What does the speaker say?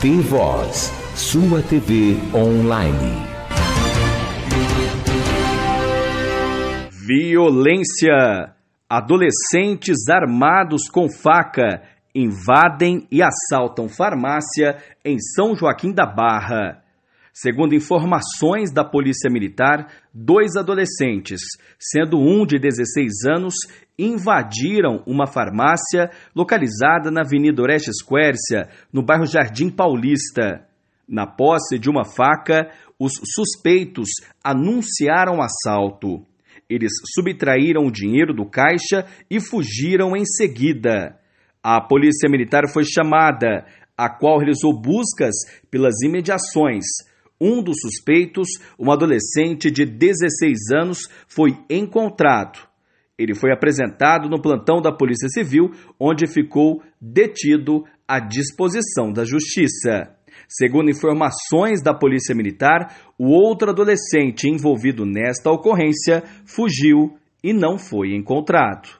Tem Voz. Sua TV online. Violência. Adolescentes armados com faca invadem e assaltam farmácia em São Joaquim da Barra. Segundo informações da Polícia Militar, dois adolescentes, sendo um de 16 anos, invadiram uma farmácia localizada na Avenida Orestes Esquércia, no bairro Jardim Paulista. Na posse de uma faca, os suspeitos anunciaram assalto. Eles subtraíram o dinheiro do caixa e fugiram em seguida. A polícia militar foi chamada, a qual realizou buscas pelas imediações, um dos suspeitos, um adolescente de 16 anos, foi encontrado. Ele foi apresentado no plantão da Polícia Civil, onde ficou detido à disposição da Justiça. Segundo informações da Polícia Militar, o outro adolescente envolvido nesta ocorrência fugiu e não foi encontrado.